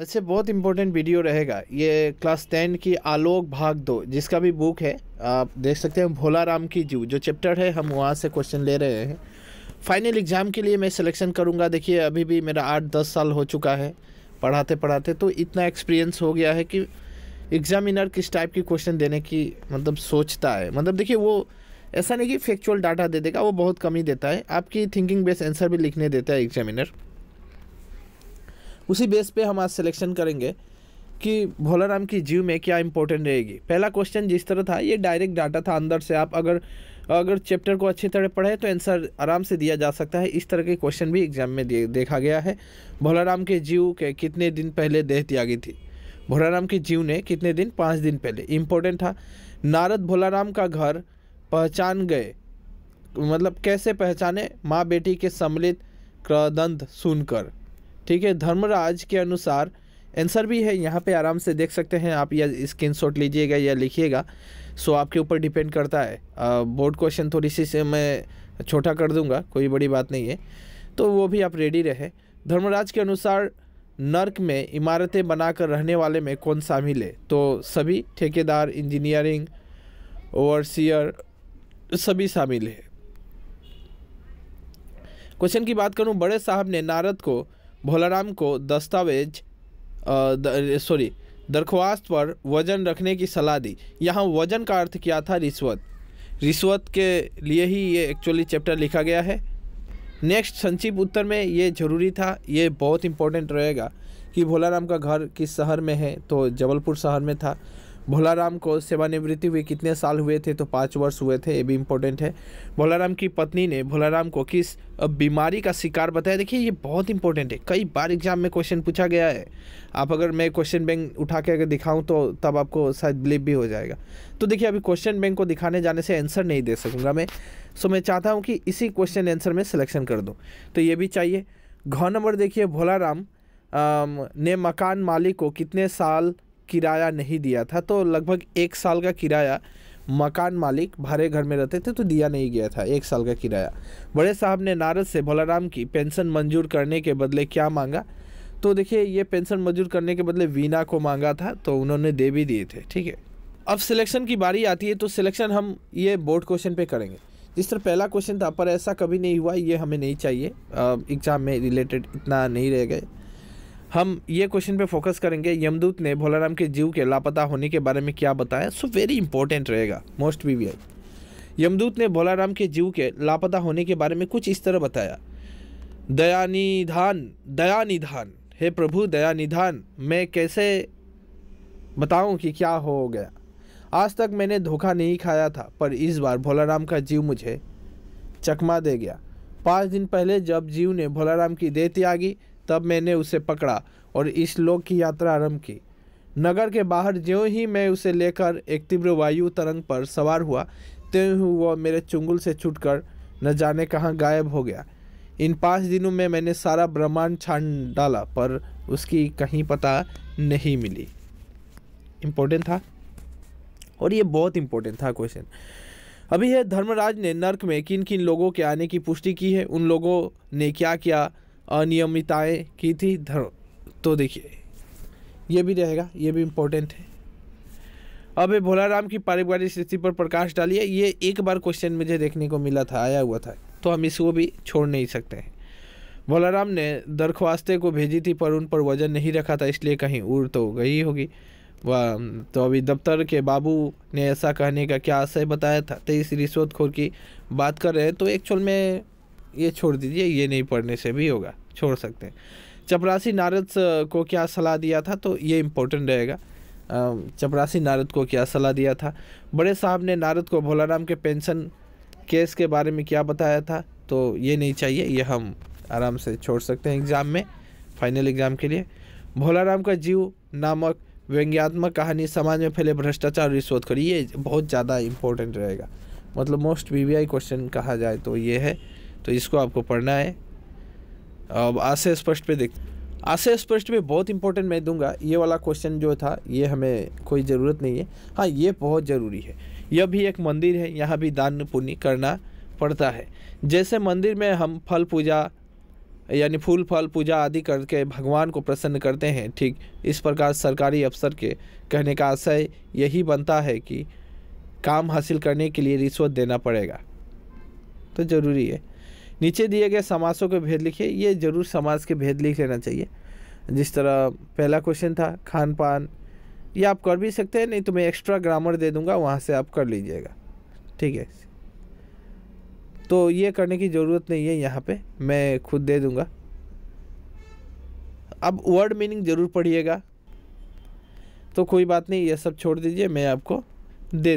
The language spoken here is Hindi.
वैसे बहुत इंपॉर्टेंट वीडियो रहेगा ये क्लास टेन की आलोक भाग दो जिसका भी बुक है आप देख सकते हैं भोला राम की जू जो चैप्टर है हम वहाँ से क्वेश्चन ले रहे हैं फाइनल एग्ज़ाम के लिए मैं सिलेक्शन करूँगा देखिए अभी भी मेरा आठ दस साल हो चुका है पढ़ाते पढ़ाते तो इतना एक्सपीरियंस हो गया है कि एग्जामिनर किस टाइप की क्वेश्चन देने की मतलब सोचता है मतलब देखिए वो ऐसा नहीं कि फैक्चुअल डाटा दे देगा वो बहुत कम ही देता है आपकी थिंकिंग बेस्ड आंसर भी लिखने देता है एग्जामिनर उसी बेस पे हम आज सिलेक्शन करेंगे कि भोला राम की जीव में क्या इंपॉर्टेंट रहेगी पहला क्वेश्चन जिस तरह था ये डायरेक्ट डाटा था अंदर से आप अगर अगर चैप्टर को अच्छी तरह पढ़े तो आंसर आराम से दिया जा सकता है इस तरह के क्वेश्चन भी एग्जाम में दे, देखा गया है भोला राम के जीव के कितने दिन पहले देह त्यागी थी भोला राम के जीव ने कितने दिन पाँच दिन पहले इम्पोर्टेंट था नारद भोला राम का घर पहचान गए मतलब कैसे पहचाने माँ बेटी के सम्मिलित क्रदंत सुनकर ठीक है धर्मराज के अनुसार आंसर भी है यहाँ पे आराम से देख सकते हैं आप या स्क्रीन शॉट लीजिएगा या लिखिएगा सो आपके ऊपर डिपेंड करता है बोर्ड क्वेश्चन थोड़ी सी से मैं छोटा कर दूंगा कोई बड़ी बात नहीं है तो वो भी आप रेडी रहे धर्मराज के अनुसार नर्क में इमारतें बनाकर रहने वाले में कौन शामिल है तो सभी ठेकेदार इंजीनियरिंग ओवरसीयर सभी शामिल है क्वेश्चन की बात करूं बड़े साहब ने नारद को भोलाराम को दस्तावेज सॉरी दरख्वास्त पर वजन रखने की सलाह दी यहाँ वजन का अर्थ क्या था रिश्वत रिश्वत के लिए ही ये एक्चुअली चैप्टर लिखा गया है नेक्स्ट संक्षिप्त उत्तर में ये जरूरी था ये बहुत इंपॉर्टेंट रहेगा कि भोलाराम का घर किस शहर में है तो जबलपुर शहर में था भोलाराम को सेवानिवृत्ति हुए कितने साल हुए थे तो पाँच वर्ष हुए थे ये भी इम्पोर्टेंट है भोलाराम की पत्नी ने भोलाराम को किस बीमारी का शिकार बताया देखिए ये बहुत इंपॉर्टेंट है कई बार एग्जाम में क्वेश्चन पूछा गया है आप अगर मैं क्वेश्चन बैंक उठा के अगर दिखाऊँ तो तब आपको शायद बिलीव भी हो जाएगा तो देखिए अभी क्वेश्चन बैंक को दिखाने जाने से आंसर नहीं दे सकूँगा मैं सो मैं चाहता हूँ कि इसी क्वेश्चन आंसर में सिलेक्शन कर दूँ तो ये भी चाहिए घ नंबर देखिए भोलाराम ने मकान मालिक को कितने साल किराया नहीं दिया था तो लगभग एक साल का किराया मकान मालिक भरे घर में रहते थे तो दिया नहीं गया था एक साल का किराया बड़े साहब ने नारद से भोलाराम की पेंशन मंजूर करने के बदले क्या मांगा तो देखिए ये पेंशन मंजूर करने के बदले वीना को मांगा था तो उन्होंने दे भी दिए थे ठीक है अब सिलेक्शन की बारी आती है तो सिलेक्शन हम ये बोर्ड क्वेश्चन पे करेंगे जिस तरह पहला क्वेश्चन था पर ऐसा कभी नहीं हुआ ये हमें नहीं चाहिए एग्ज़ाम में रिलेटेड इतना नहीं रह गए हम ये क्वेश्चन पे फोकस करेंगे यमदूत ने भोलाराम के जीव के लापता होने के बारे में क्या बताया सो वेरी इंपॉर्टेंट रहेगा मोस्ट वी यमदूत ने भोलाराम के जीव के लापता होने के बारे में कुछ इस तरह बताया दयानिधान दयानिधान हे प्रभु दयानिधान मैं कैसे बताऊं कि क्या हो गया आज तक मैंने धोखा नहीं खाया था पर इस बार भोलाराम का जीव मुझे चकमा दे गया पाँच दिन पहले जब जीव ने भोलाराम की देह त्यागी तब मैंने उसे पकड़ा और इस लोक की यात्रा आरंभ की नगर के बाहर ज्यों ही मैं उसे लेकर एक तीव्र वायु तरंग पर सवार हुआ त्यों ही वह मेरे चुंगुल से छूटकर न जाने कहाँ गायब हो गया इन पाँच दिनों में मैंने सारा ब्रह्मांड छान डाला पर उसकी कहीं पता नहीं मिली इम्पोर्टेंट था और ये बहुत इम्पोर्टेंट था क्वेश्चन अभी है धर्मराज ने नर्क में किन किन लोगों के आने की पुष्टि की है उन लोगों ने क्या किया अनियमितताएँ की थी धर्म तो देखिए ये भी रहेगा ये भी इम्पोर्टेंट है अब भोला राम की पारिवारिक स्थिति पर प्रकाश डालिए ये एक बार क्वेश्चन मुझे देखने को मिला था आया हुआ था तो हम इसको भी छोड़ नहीं सकते हैं भोलाराम ने दरख्वास्तें को भेजी थी पर उन पर वजन नहीं रखा था इसलिए कहीं उड़ तो गई होगी वह तो अभी दफ्तर के बाबू ने ऐसा कहने का क्या आशय बताया था तो इस रिश्वतखोर की बात कर रहे हैं तो एक्चुअल में ये छोड़ दीजिए ये नहीं पढ़ने से भी होगा छोड़ सकते हैं चपरासी नारद को क्या सलाह दिया था तो ये इम्पोर्टेंट रहेगा चपरासी नारद को क्या सलाह दिया था बड़े साहब ने नारद को भोलाराम के पेंशन केस के बारे में क्या बताया था तो ये नहीं चाहिए ये हम आराम से छोड़ सकते हैं एग्ज़ाम में फाइनल एग्ज़ाम के लिए भोलाराम का जीव नामक व्यंग्यात्मक कहानी समाज में फैले भ्रष्टाचार रिश्वत करी ये बहुत ज़्यादा इम्पोर्टेंट रहेगा मतलब मोस्ट वी क्वेश्चन कहा जाए तो ये है तो इसको आपको पढ़ना है अब आशय स्पष्ट पे देख आशय स्पष्ट में बहुत इंपॉर्टेंट मैं दूंगा ये वाला क्वेश्चन जो था ये हमें कोई ज़रूरत नहीं है हाँ ये बहुत ज़रूरी है यह भी एक मंदिर है यहाँ भी दान पुण्य करना पड़ता है जैसे मंदिर में हम फल पूजा यानी फूल फल पूजा आदि करके भगवान को प्रसन्न करते हैं ठीक इस प्रकार सरकारी अफसर के कहने का आशय यही बनता है कि काम हासिल करने के लिए रिश्वत देना पड़ेगा तो ज़रूरी है नीचे दिए गए समासों के भेद लिखिए ये जरूर समाज के भेद लिख लेना चाहिए जिस तरह पहला क्वेश्चन था खान पान ये आप कर भी सकते हैं नहीं तो मैं एक्स्ट्रा ग्रामर दे दूंगा वहाँ से आप कर लीजिएगा ठीक है तो ये करने की ज़रूरत नहीं है यहाँ पे मैं खुद दे दूंगा अब वर्ड मीनिंग ज़रूर पढ़िएगा तो कोई बात नहीं ये सब छोड़ दीजिए मैं आपको दे